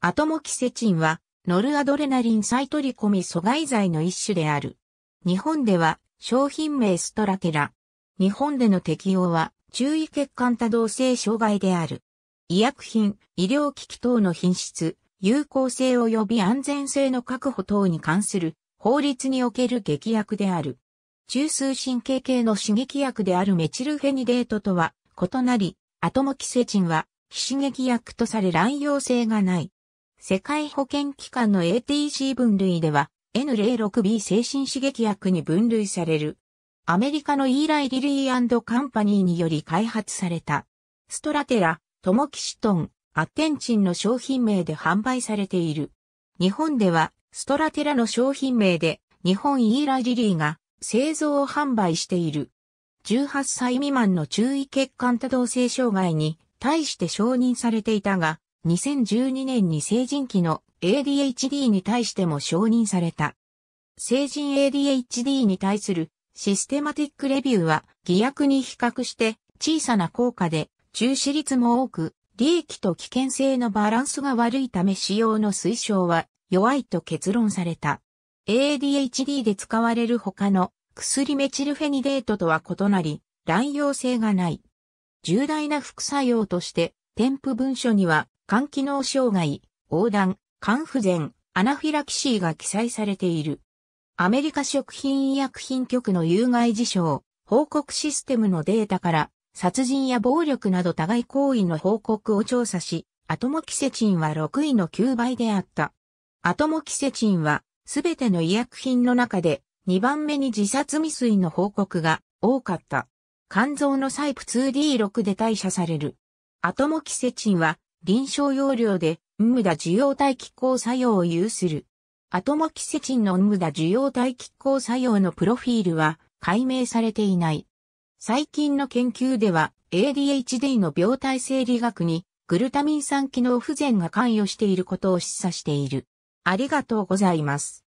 アトモキセチンは、ノルアドレナリン再取り込み阻害剤の一種である。日本では、商品名ストラテラ。日本での適用は、注意欠陥多動性障害である。医薬品、医療機器等の品質、有効性及び安全性の確保等に関する法律における劇薬である。中枢神経系の刺激薬であるメチルフェニデートとは異なり、アトモキセチンは非刺激薬とされ乱用性がない。世界保健機関の ATC 分類では N06B 精神刺激薬に分類される。アメリカのイーライ・リリーカンパニーにより開発された。ストラテラ、トモキシトン、アテンチンの商品名で販売されている。日本では、ストラテラの商品名で、日本イーライ・リリーが製造を販売している。18歳未満の注意欠陥多動性障害に対して承認されていたが、2012年に成人期の ADHD に対しても承認された。成人 ADHD に対するシステマティックレビューは、偽薬に比較して小さな効果で中止率も多く、利益と危険性のバランスが悪いため使用の推奨は弱いと結論された。ADHD で使われる他の薬メチルフェニデートとは異なり、乱用性がない。重大な副作用として、添付文書には肝機能障害、横断、肝不全、アナフィラキシーが記載されている。アメリカ食品医薬品局の有害事象、報告システムのデータから、殺人や暴力など互い行為の報告を調査し、アトモキセチンは6位の9倍であった。アトモキセチンは、すべての医薬品の中で、2番目に自殺未遂の報告が多かった。肝臓のサイプ 2D6 で代謝される。アトモキセチンは、臨床用量で、無ムダ受容体気候作用を有する。アトモキセチンの無ムダ受容体気候作用のプロフィールは解明されていない。最近の研究では ADHD の病態生理学にグルタミン酸機能不全が関与していることを示唆している。ありがとうございます。